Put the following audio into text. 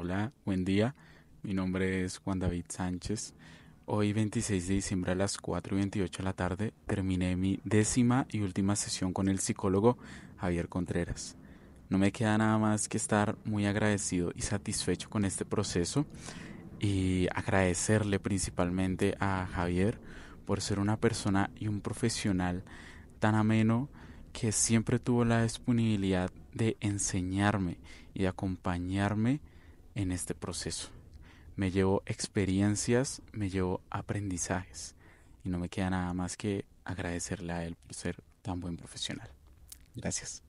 Hola, buen día. Mi nombre es Juan David Sánchez. Hoy 26 de diciembre a las 4 y 28 de la tarde terminé mi décima y última sesión con el psicólogo Javier Contreras. No me queda nada más que estar muy agradecido y satisfecho con este proceso y agradecerle principalmente a Javier por ser una persona y un profesional tan ameno que siempre tuvo la disponibilidad de enseñarme y acompañarme en este proceso. Me llevo experiencias, me llevo aprendizajes y no me queda nada más que agradecerle a él por ser tan buen profesional. Gracias.